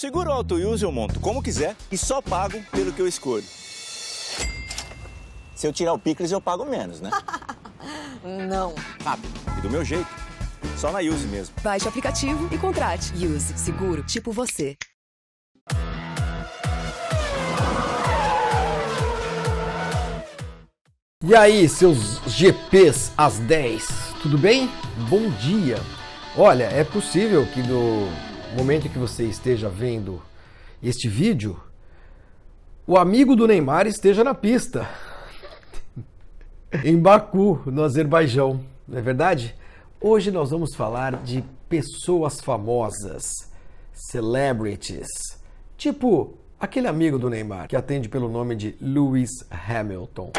Seguro o AutoUse eu monto como quiser e só pago pelo que eu escolho. Se eu tirar o picles, eu pago menos, né? Não. Rápido. E do meu jeito. Só na Use mesmo. Baixe o aplicativo e contrate. Use. Seguro. Tipo você. E aí, seus GPs às 10, tudo bem? Bom dia! Olha, é possível que do momento que você esteja vendo este vídeo, o amigo do Neymar esteja na pista em Baku, no Azerbaijão. Não é verdade? Hoje nós vamos falar de pessoas famosas, celebrities, tipo aquele amigo do Neymar que atende pelo nome de Lewis Hamilton.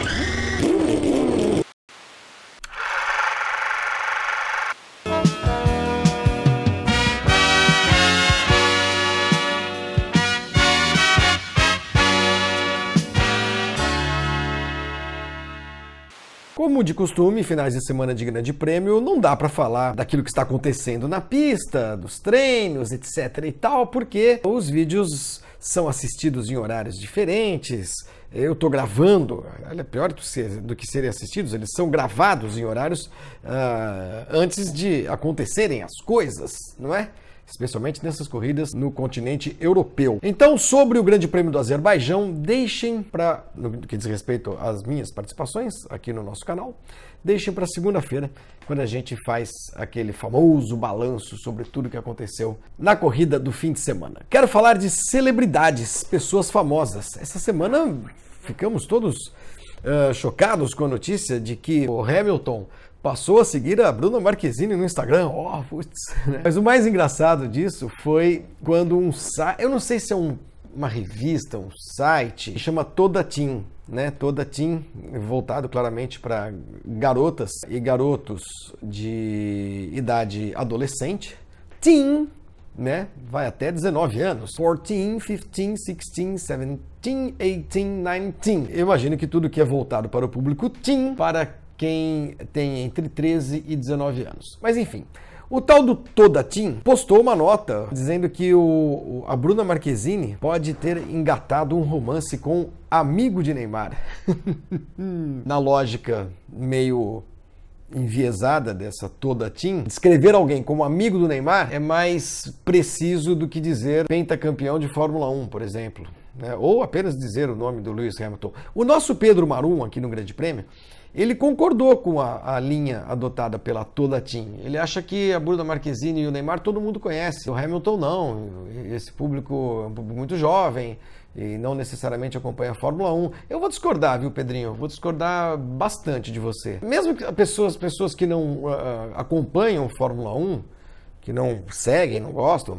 Como de costume, finais de semana de grande prêmio, não dá para falar daquilo que está acontecendo na pista, dos treinos, etc e tal, porque os vídeos são assistidos em horários diferentes. Eu estou gravando, é pior do que serem assistidos, eles são gravados em horários uh, antes de acontecerem as coisas, não é? especialmente nessas corridas no continente europeu. Então, sobre o Grande Prêmio do Azerbaijão, deixem para, no que diz respeito às minhas participações aqui no nosso canal, deixem para segunda-feira, quando a gente faz aquele famoso balanço sobre tudo o que aconteceu na corrida do fim de semana. Quero falar de celebridades, pessoas famosas. Essa semana ficamos todos Uh, chocados com a notícia de que o Hamilton passou a seguir a Bruna Marquezine no Instagram. Oh, putz, né? Mas o mais engraçado disso foi quando um site, eu não sei se é um, uma revista, um site, chama Toda Team, né? Toda Team, voltado claramente para garotas e garotos de idade adolescente. Team, né? Vai até 19 anos. 14, 15, 16, 17, 18, 19. Eu imagino que tudo que é voltado para o público teen, para quem tem entre 13 e 19 anos. Mas enfim. O tal do Todatim postou uma nota dizendo que o, a Bruna Marquezine pode ter engatado um romance com amigo de Neymar. Na lógica meio enviesada dessa toda descrever alguém como amigo do Neymar é mais preciso do que dizer pentacampeão de Fórmula 1, por exemplo. Né? Ou apenas dizer o nome do Lewis Hamilton. O nosso Pedro Marum, aqui no Grande Prêmio, ele concordou com a, a, linha adotada pela Toda Team. Ele acha que a Bruna Marquezine e o Neymar todo mundo conhece, o Hamilton não. Esse público é um público muito jovem e não necessariamente acompanha a Fórmula 1. Eu vou discordar, viu, Pedrinho? vou discordar bastante de você. Mesmo que pessoas, pessoas que não uh, acompanham Fórmula 1, que não seguem, não gostam,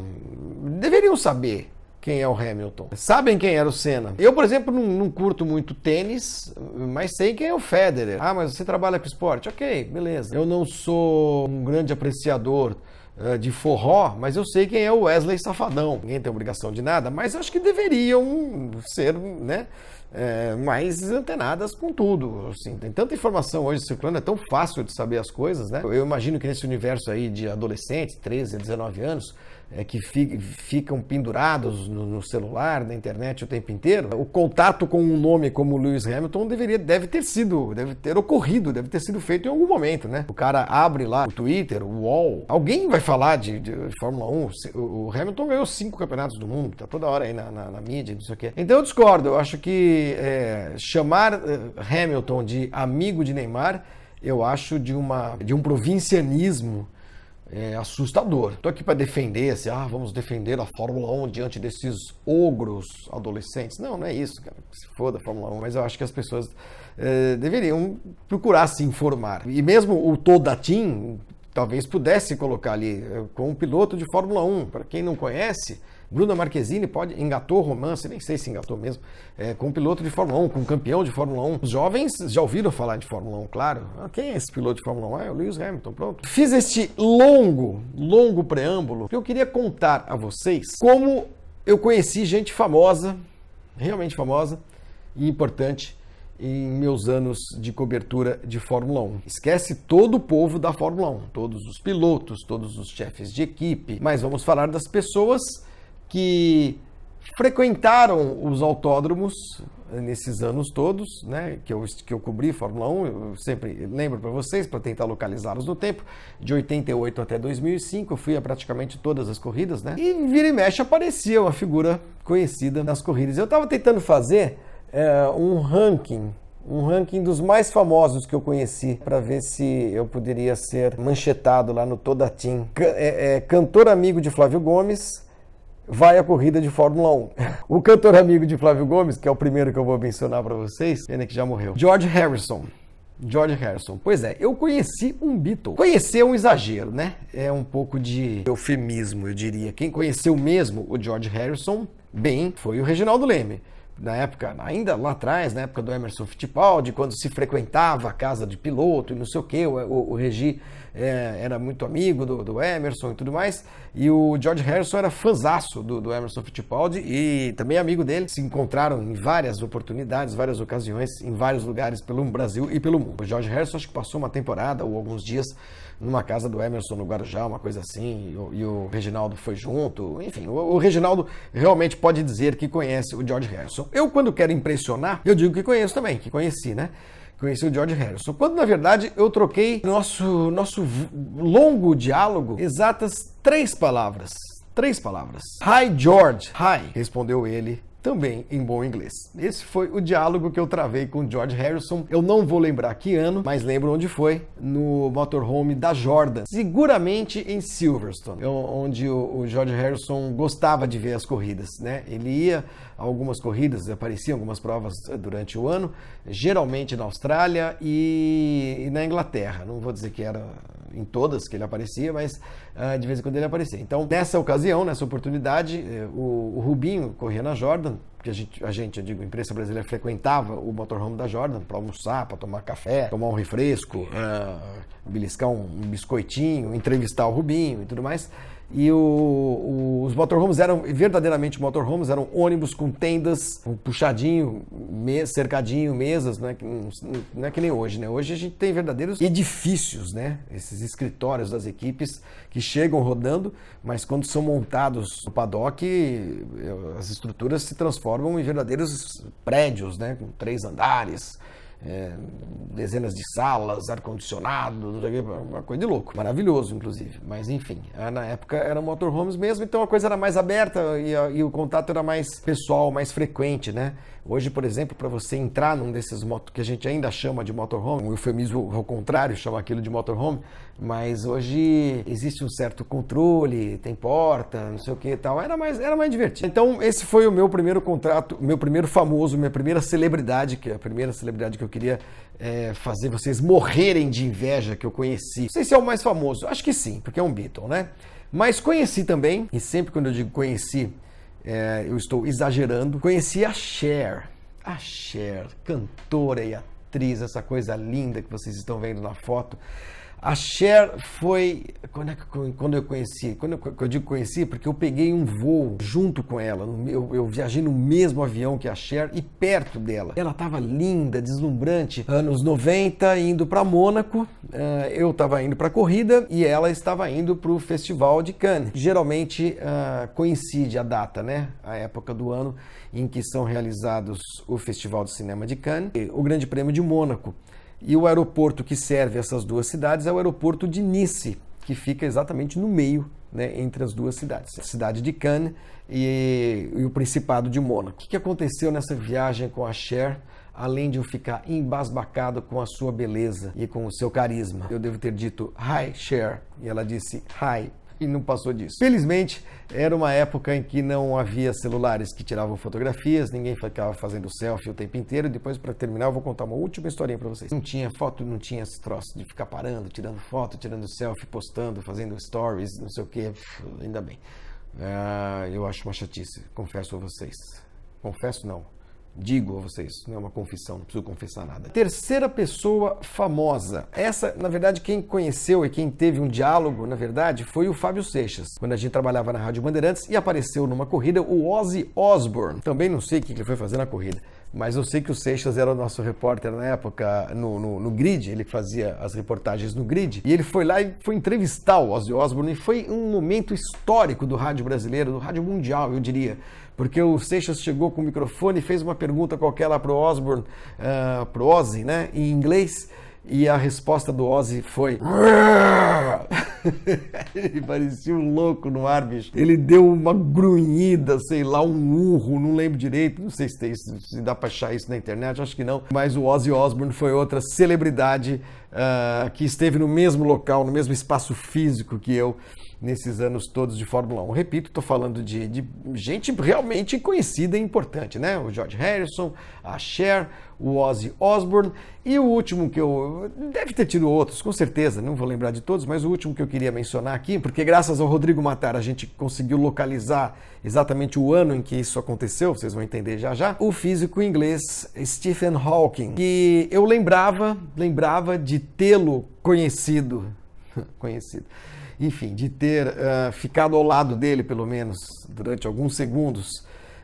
deveriam saber quem é o Hamilton. Sabem quem era o Senna. Eu, por exemplo, não, não, curto muito tênis, mas sei quem é o Federer. Ah, mas você trabalha com esporte? Ok, beleza. Eu não sou um grande apreciador uh, de forró, mas eu sei quem é o Wesley Safadão. Ninguém tem obrigação de nada, mas acho que deveriam ser, né? é, mais antenadas com tudo. Assim, tem tanta informação hoje circulando, é tão fácil de saber as coisas, né? Eu imagino que nesse universo aí de adolescentes, 13 19 anos, é, que fi, ficam pendurados no, no, celular, na internet o tempo inteiro, o contato com um nome como Lewis Hamilton deveria, deve ter sido, deve ter ocorrido, deve ter sido feito em algum momento, né? O cara abre lá o Twitter, o UOL, alguém vai falar de, de Fórmula 1, o Hamilton ganhou cinco campeonatos do mundo, tá toda hora aí na, na, na mídia, não sei o quê. Então eu discordo, eu acho que é, chamar eh, Hamilton de amigo de Neymar, eu acho de, uma, de um provincianismo é, assustador. Estou aqui para defender, assim, ah, vamos defender a Fórmula 1 diante desses ogros adolescentes. Não, não é isso, cara. Se foda a Fórmula 1, mas eu acho que as pessoas é, deveriam procurar se informar. E mesmo o Toda Team talvez pudesse colocar ali eh, com um piloto de Fórmula 1. Para quem não conhece, Bruna Marquezine pode engatou romance, nem sei se engatou mesmo, é, com um piloto de Fórmula 1, com um campeão de Fórmula 1. Os jovens já ouviram falar de Fórmula 1, claro. Ah, quem é esse piloto de Fórmula 1? Ah, é o Lewis Hamilton, pronto. Fiz este longo, longo preâmbulo, que eu queria contar a vocês como eu conheci gente famosa, realmente famosa e importante em meus anos de cobertura de Fórmula 1. Esquece todo o povo da Fórmula 1, todos os pilotos, todos os chefes de equipe, mas vamos falar das pessoas que frequentaram os autódromos nesses anos todos, né, que eu, que eu cobri Fórmula 1, eu sempre lembro para vocês, para tentar localizá-los no tempo, de 88 até 2005, eu fui a praticamente todas as corridas, né, e vira e mexe aparecia uma figura conhecida nas corridas. Eu estava tentando fazer é, um ranking, um ranking dos mais famosos que eu conheci, para ver se eu poderia ser manchetado lá no Toda Team. é, é, cantor amigo de Flávio Gomes, vai a corrida de Fórmula 1. O cantor amigo de Flávio Gomes, que é o primeiro que eu vou mencionar para vocês, pena que já morreu, George Harrison. George Harrison. Pois é, eu conheci um Beatle. Conhecer é um exagero, né? É um pouco de eufemismo, eu diria. Quem conheceu mesmo o George Harrison, bem, foi o Reginaldo Leme. Na época, ainda lá atrás, na época do Emerson Fittipaldi, quando se frequentava a casa de piloto e não sei o que, o, o, o Regi é, era muito amigo do, do, Emerson e tudo mais. E o George Harrison era fãzaço do, do, Emerson Fittipaldi e também amigo dele. Se encontraram em várias oportunidades, várias ocasiões, em vários lugares pelo Brasil e pelo mundo. O George Harrison acho que passou uma temporada ou alguns dias numa casa do Emerson no Guarujá, uma coisa assim, e o, e o Reginaldo foi junto. Enfim, o, o, Reginaldo realmente pode dizer que conhece o George Harrison. Eu, quando quero impressionar, eu digo que conheço também, que conheci, né? conheci o George Harrison. Quando na verdade eu troquei nosso nosso longo diálogo exatas três palavras. Três palavras. Hi George. Hi, respondeu ele também em bom inglês. Esse foi o diálogo que eu travei com George Harrison. Eu não vou lembrar que ano, mas lembro onde foi, no motorhome da Jordan, seguramente em Silverstone, é onde o George Harrison gostava de ver as corridas, né? Ele ia a algumas corridas, apareciam algumas provas eh, durante o ano, geralmente na Austrália e na Inglaterra. Não vou dizer que era em todas que ele aparecia, mas ah, de vez em quando ele aparecia. Então, nessa ocasião, nessa oportunidade, eh, o Rubinho corria na Jordan, porque a gente, a gente, eu digo, a imprensa brasileira frequentava o motorhome da Jordan para almoçar, para tomar café, tomar um refresco, uh, beliscar um, um biscoitinho, entrevistar o Rubinho e tudo mais. E o, o, os motorhomes eram verdadeiramente motorhomes, eram ônibus com tendas, um puxadinho, me, cercadinho, mesas, né? Não, não é que nem hoje, né? Hoje a gente tem verdadeiros edifícios, né? Esses escritórios das equipes que chegam rodando, mas quando são montados no paddock, eh, as estruturas se transformam em verdadeiros prédios, né? Com três andares, é, dezenas de salas, ar-condicionado, uma coisa de louco. Maravilhoso, inclusive. Mas enfim, é, na época era motorhomes mesmo, então a coisa era mais aberta e, e o contato era mais pessoal, mais frequente, né? Hoje, por exemplo, para você entrar num desses motos que a gente ainda chama de motorhome, um eufemismo ao contrário, chama aquilo de motorhome, mas hoje existe um certo controle, tem porta, não sei o que e tal. Era mais, era mais divertido. Então, esse foi o meu primeiro contrato, meu primeiro famoso, minha primeira celebridade, que é a primeira celebridade que eu queria é, fazer vocês morrerem de inveja que eu conheci. Não sei se é o mais famoso, acho que sim, porque é um Beatle, né? Mas conheci também, e sempre quando eu digo conheci, é, eu estou exagerando. Conheci a Cher, a Cher, cantora e atriz, essa coisa linda que vocês estão vendo na foto. A Cher foi quando, é que, quando eu conheci, quando eu, eu, digo conheci, é porque eu peguei um voo junto com ela. Eu, eu viajei no mesmo avião que a Cher e perto dela. Ela estava linda, deslumbrante. Anos 90, indo para Mônaco, eh, eu estava indo para a corrida e ela estava indo para o Festival de Cannes. Geralmente ah, coincide a data, né? A época do ano em que são realizados o Festival de Cinema de Cannes, e o Grande Prêmio de Mônaco. E o aeroporto que serve essas duas cidades é o aeroporto de Nice, que fica exatamente no meio né, entre as duas cidades, a cidade de Cannes e, e o Principado de Mônaco. O que aconteceu nessa viagem com a Cher? além de eu ficar embasbacado com a sua beleza e com o seu carisma. Eu devo ter dito hi Cher e ela disse hi e não passou disso. Felizmente, era uma época em que não havia celulares que tiravam fotografias, ninguém ficava fazendo selfie o tempo inteiro. Depois, para terminar, eu vou contar uma última historinha para vocês. Não tinha foto, não tinha esse troço de ficar parando, tirando foto, tirando selfie, postando, fazendo stories, não sei o que. Ainda bem. Uh, eu acho uma chatice, confesso a vocês. Confesso não. Digo a vocês, não é uma confissão, não preciso confessar nada. Terceira pessoa famosa. Essa, na verdade, quem conheceu e quem teve um diálogo, na verdade, foi o Fábio Seixas, quando a gente trabalhava na Rádio Bandeirantes e apareceu numa corrida o Ozzy Osbourne. Também não sei o que ele foi fazer na corrida mas eu sei que o Seixas era o nosso repórter na época no, no, no, Grid, ele fazia as reportagens no Grid, e ele foi lá e foi entrevistar o Ozzy Osbourne, e foi um momento histórico do rádio brasileiro, do rádio mundial, eu diria, porque o Seixas chegou com o microfone e fez uma pergunta qualquer lá pro Osbourne, uh, pro Ozzy, né, em inglês, e a resposta do Ozzy foi ele parecia um louco no ar, bicho. Ele deu uma grunhida, sei lá, um urro, não lembro direito. Não sei se, tem, se dá pra achar isso na internet, acho que não. Mas o Ozzy Osbourne foi outra celebridade uh, que esteve no mesmo local, no mesmo espaço físico que eu nesses anos todos de Fórmula 1. Repito, estou falando de, de, gente realmente conhecida e importante, né? O George Harrison, a Cher, o Ozzy Osbourne e o último que eu. Deve ter tido outros, com certeza, não vou lembrar de todos, mas o último que eu queria mencionar aqui, porque graças ao Rodrigo Matar a gente conseguiu localizar exatamente o ano em que isso aconteceu, vocês vão entender já já. O físico inglês Stephen Hawking, que eu lembrava, lembrava de tê-lo conhecido, conhecido, enfim, de ter uh, ficado ao lado dele pelo menos durante alguns segundos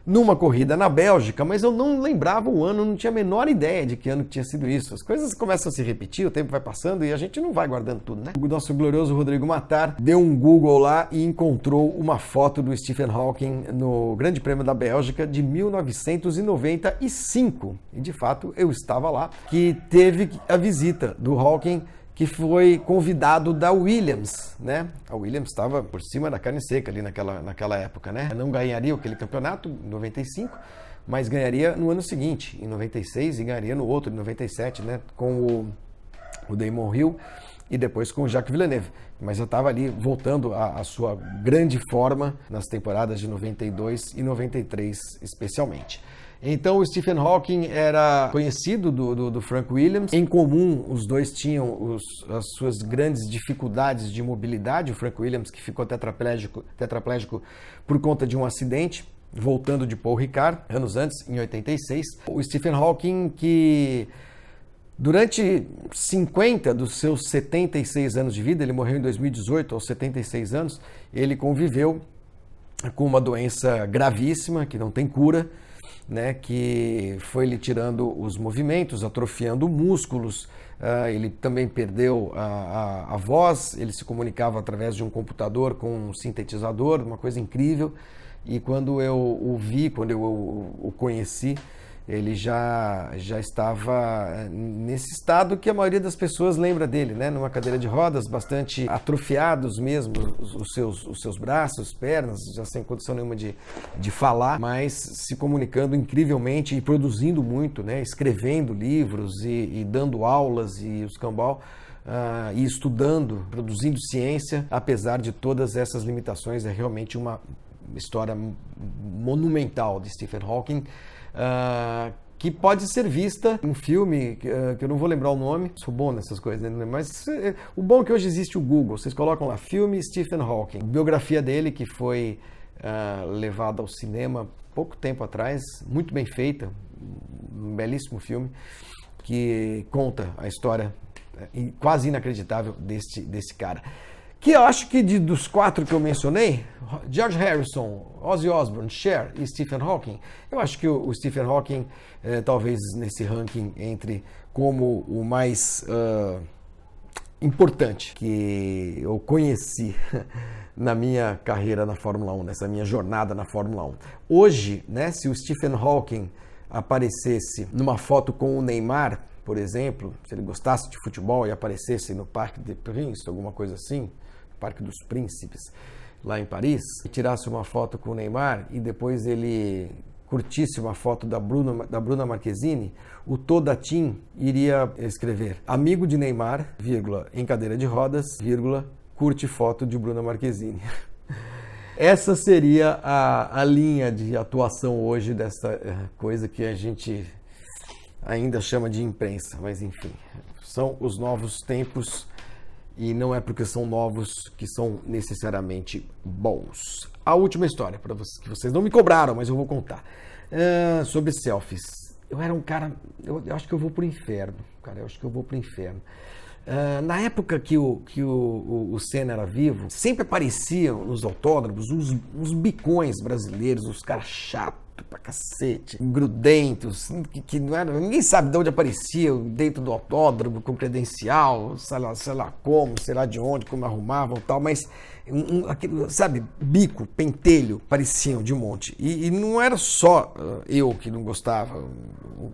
numa corrida na Bélgica, mas eu não lembrava o ano, não tinha a menor ideia de que ano que tinha sido isso. As coisas começam a se repetir, o tempo vai passando e a gente não vai guardando tudo, né? O nosso glorioso Rodrigo Matar deu um Google lá e encontrou uma foto do Stephen Hawking no Grande Prêmio da Bélgica de 1995. E de fato eu estava lá, que teve a visita do Hawking que foi convidado da Williams, né? A Williams estava por cima da carne seca ali naquela, naquela época, né? Não ganharia aquele campeonato em 95, mas ganharia no ano seguinte, em 96, e ganharia no outro, em 97, né? Com o, o Damon Hill e depois com o Jacques Villeneuve. Mas já estava ali voltando à, à, sua grande forma nas temporadas de 92 e 93, especialmente. Então, o Stephen Hawking era conhecido do, do, do Frank Williams. Em comum, os dois tinham os, as suas grandes dificuldades de mobilidade. O Frank Williams, que ficou tetraplégico, tetraplégico por conta de um acidente, voltando de Paul Ricard, anos antes, em 86. O Stephen Hawking, que Durante 50 dos seus 76 anos de vida, ele morreu em 2018, aos 76 anos, ele conviveu com uma doença gravíssima que não tem cura, né, que foi lhe tirando os movimentos, atrofiando músculos. Uh, ele também perdeu a, a, a, voz, ele se comunicava através de um computador com um sintetizador, uma coisa incrível. E quando eu o vi, quando eu o conheci, ele já, já estava eh, nesse estado que a maioria das pessoas lembra dele, né? Numa cadeira de rodas, bastante atrofiados mesmo, os, os seus, os seus braços, pernas, já sem condição nenhuma de, de falar, mas se comunicando incrivelmente e produzindo muito, né? Escrevendo livros e, e dando aulas e os cambal. Uh, ah, e estudando, produzindo ciência, apesar de todas essas limitações, é realmente uma história monumental de Stephen Hawking. Ah, que pode ser vista um filme ah, que eu não vou lembrar o nome, sou bom nessas coisas, né? mas eh, o bom é que hoje existe o Google, vocês colocam lá filme Stephen Hawking, biografia dele que foi uh, levada ao cinema pouco tempo atrás, muito bem feita, um belíssimo filme que conta a história eh, quase inacreditável deste, desse cara. Que eu acho que de, dos quatro que eu mencionei, George Harrison, Ozzy Osbourne, Cher e Stephen Hawking, eu acho que o, o Stephen Hawking, é, talvez nesse ranking entre como o mais uh, importante que eu conheci na minha carreira na Fórmula 1, nessa minha jornada na Fórmula 1. Hoje, né, se o Stephen Hawking aparecesse numa foto com o Neymar, por exemplo, se ele gostasse de futebol e aparecesse no Parque de Prince, alguma coisa assim, Parque dos Príncipes, lá em Paris, e tirasse uma foto com o Neymar e depois ele curtisse uma foto da Bruna, da Bruna Marquezine, o Toda Tim iria escrever Amigo de Neymar, vírgula, em cadeira de rodas, vírgula, curte foto de Bruna Marquezine. Essa seria a, a linha de atuação hoje dessa eh, coisa que a gente ainda chama de imprensa, mas enfim, são os novos tempos e não é porque são novos que são necessariamente bons. A última história para vocês que vocês não me cobraram, mas eu vou contar uh, sobre selfies. Eu era um cara, eu, eu, acho que eu vou pro inferno, cara, eu acho que eu vou pro inferno. Uh, na época que o, que o, o, o, Senna era vivo, sempre apareciam nos autógrafos uns, bicões brasileiros, uns caras chatos pra cacete, grudentos, assim, que, que não era, ninguém sabe de onde aparecia, dentro do autódromo, com credencial, sei lá, sei lá como, sei lá de onde, como arrumavam tal, mas um, um, aquilo, sabe, bico, pentelho, pareciam de monte. E, e não era só uh, eu que não gostava.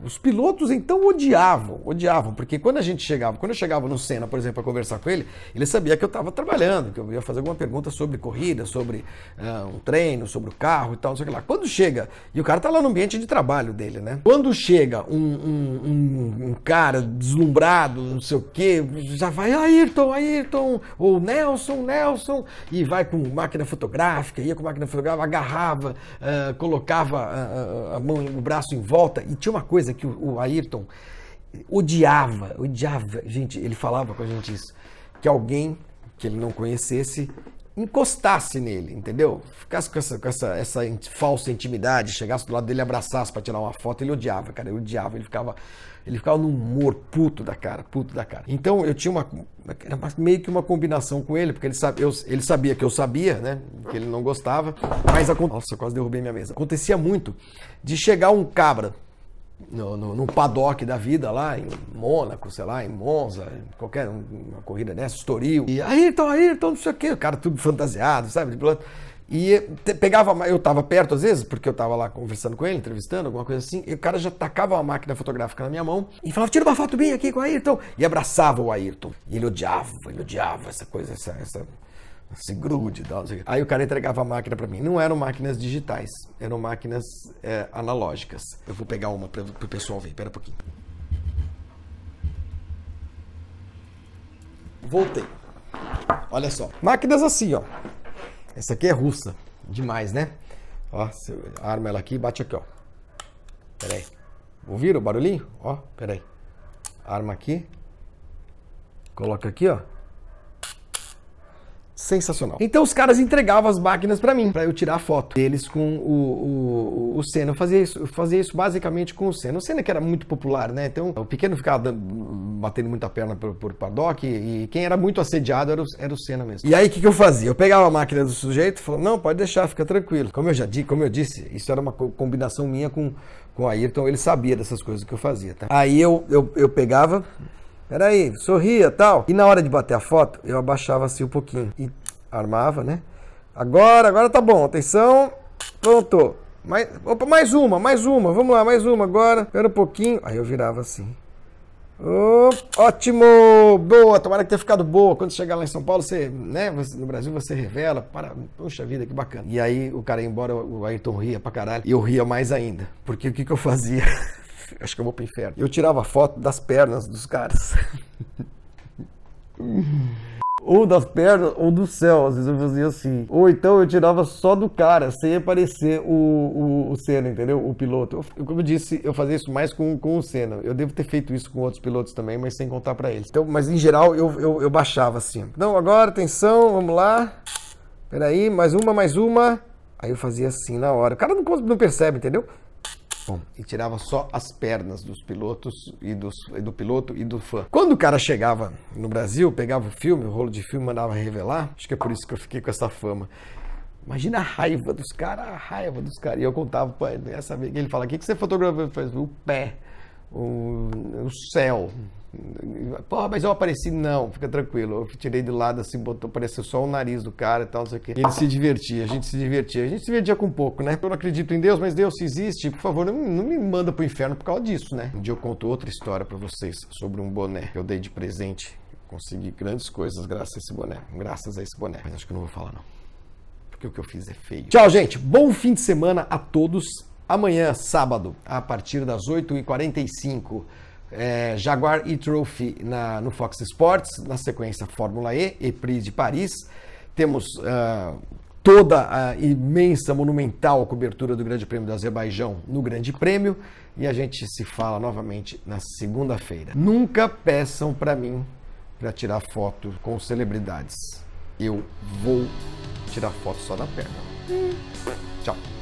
Os pilotos então odiavam, odiavam, porque quando a gente chegava, quando eu chegava no Senna, por exemplo, para conversar com ele, ele sabia que eu estava trabalhando, que eu ia fazer alguma pergunta sobre corrida, sobre uh, um treino, sobre o carro e tal, não sei o que lá. Quando chega, e o cara tá lá no ambiente de trabalho dele, né? Quando chega um, um, um cara deslumbrado, não sei o quê, já vai, Ayrton, Ayrton, ou Nelson, Nelson, e vai com máquina fotográfica, ia com máquina fotográfica, agarrava, uh, colocava a, ah, ah, a mão, o braço em volta. E tinha uma coisa que o, o Ayrton odiava, odiava. Gente, ele falava com a gente isso, que alguém que ele não conhecesse encostasse nele, entendeu? Ficasse com essa, com essa, essa falsa intimidade, chegasse do lado dele, abraçasse para tirar uma foto, ele odiava, cara, ele odiava, ele ficava ele ficava num humor puto da cara, puto da cara. Então eu tinha uma, era meio que uma combinação com ele, porque ele, sabe, eu, ele sabia que eu sabia, né? Que ele não gostava. Mas a, nossa, quase derrubei minha mesa. Acontecia muito de chegar um cabra no, no, no, paddock da vida lá em Mônaco, sei lá, em Monza, qualquer uma corrida dessa, né, Estoril. E então, aí então não sei o quê, o cara tudo fantasiado, sabe? E pegava, eu estava perto às vezes, porque eu estava lá conversando com ele, entrevistando, alguma coisa assim, e o cara já tacava uma máquina fotográfica na minha mão e falava: tira uma foto bem aqui com o Ayrton. E abraçava o Ayrton. E ele odiava, ele odiava essa coisa, essa. essa esse grude Aí o cara entregava a máquina para mim. Não eram máquinas digitais, eram máquinas é, analógicas. Eu vou pegar uma para o pessoal ver, pera um pouquinho. Voltei. Olha só. Máquinas assim, ó. Essa aqui é russa. Demais, né? Ó, arma ela aqui e bate aqui, ó. Pera aí. Ouviram o barulhinho? Ó, pera aí. Arma aqui. Coloca aqui, ó sensacional. Então os caras entregavam as máquinas para mim, para eu tirar foto deles com o, o, o Senna. Eu fazia isso, eu fazia isso basicamente com o Senna. O Senna que era muito popular, né? Então o pequeno ficava batendo muita perna por, por paddock e, e, quem era muito assediado era o, era o Senna mesmo. E aí o que, que eu fazia? Eu pegava a máquina do sujeito e falava, não, pode deixar, fica tranquilo. Como eu já disse, como eu disse, isso era uma combinação minha com, com o Ayrton, ele sabia dessas coisas que eu fazia, tá? Aí eu, eu, eu pegava Peraí, sorria tal. E na hora de bater a foto, eu abaixava assim um pouquinho e armava, né? Agora, agora tá bom. Atenção. Pronto. Mais, opa, mais uma, mais uma. Vamos lá, mais uma agora. Era um pouquinho. Aí eu virava assim. Oh, ótimo! Boa! Tomara que tenha ficado boa. Quando chegar lá em São Paulo, você, né, você, no Brasil, você revela. Para... Puxa vida, que bacana. E aí o cara ia embora, o Ayrton ria pra caralho. E eu ria mais ainda. Porque o que, que eu fazia? acho que eu vou pro inferno. Eu tirava foto das pernas dos caras. ou das pernas ou do céu, às vezes eu fazia assim. Ou então eu tirava só do cara, sem aparecer o, o, o Senna, entendeu? O piloto. Eu, como eu disse, eu fazia isso mais com, com o Senna. Eu devo ter feito isso com outros pilotos também, mas sem contar para eles. Então, mas em geral eu, eu, eu baixava assim. Então agora, atenção, vamos lá. Peraí, mais uma, mais uma. Aí eu fazia assim na hora. O cara não, não percebe, entendeu? e tirava só as pernas dos pilotos e dos, do piloto e do fã. Quando o cara chegava no Brasil, pegava o filme, o rolo de filme, mandava revelar. Acho que é por isso que eu fiquei com essa fama. Imagina a raiva dos caras, a raiva dos caras. E eu contava pra ele, essa vez, ele fala, o que, que você fotografou? Ele faz, o pé, o, o céu, Porra, mas eu apareci. Não, fica tranquilo. Eu tirei de lado assim, botou, apareceu só o nariz do cara e tal, não sei o quê. Ele se divertia, a gente se divertia. A gente se divertia com pouco, né? Eu não acredito em Deus, mas Deus se existe, por favor, não, não me manda pro inferno por causa disso, né? Um dia eu conto outra história para vocês sobre um boné que eu dei de presente. Consegui grandes coisas graças a esse boné. Graças a esse boné. Mas acho que eu não vou falar, não. Porque o que eu fiz é feio. Tchau, gente. Bom fim de semana a todos. Amanhã, sábado, a partir das 8h45 é, Jaguar E-Trophy no Fox Sports, na sequência Fórmula E, e Prix de Paris. Temos uh, toda a imensa, monumental cobertura do Grande Prêmio do Azerbaijão no Grande Prêmio e a gente se fala novamente na segunda-feira. Nunca peçam para mim para tirar foto com celebridades. Eu vou tirar foto só da perna. Tchau.